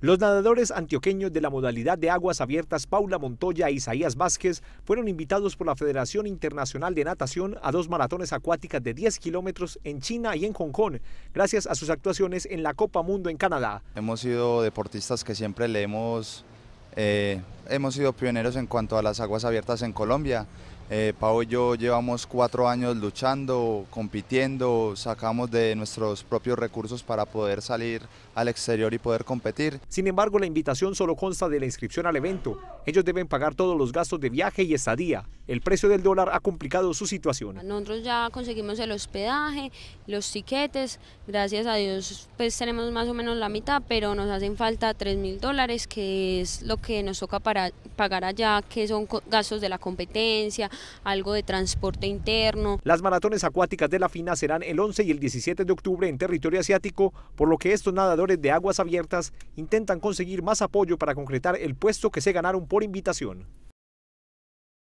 Los nadadores antioqueños de la modalidad de aguas abiertas Paula Montoya e Isaías Vázquez fueron invitados por la Federación Internacional de Natación a dos maratones acuáticas de 10 kilómetros en China y en Hong Kong, gracias a sus actuaciones en la Copa Mundo en Canadá. Hemos sido deportistas que siempre le hemos, eh, hemos sido pioneros en cuanto a las aguas abiertas en Colombia eh, Pau y yo llevamos cuatro años luchando, compitiendo, sacamos de nuestros propios recursos para poder salir al exterior y poder competir. Sin embargo, la invitación solo consta de la inscripción al evento. Ellos deben pagar todos los gastos de viaje y estadía. El precio del dólar ha complicado su situación. Nosotros ya conseguimos el hospedaje, los tiquetes, gracias a Dios pues tenemos más o menos la mitad, pero nos hacen falta 3 mil dólares, que es lo que nos toca para pagar allá, que son gastos de la competencia, algo de transporte interno. Las maratones acuáticas de la FINA serán el 11 y el 17 de octubre en territorio asiático, por lo que estos nadadores de aguas abiertas intentan conseguir más apoyo para concretar el puesto que se ganaron por invitación.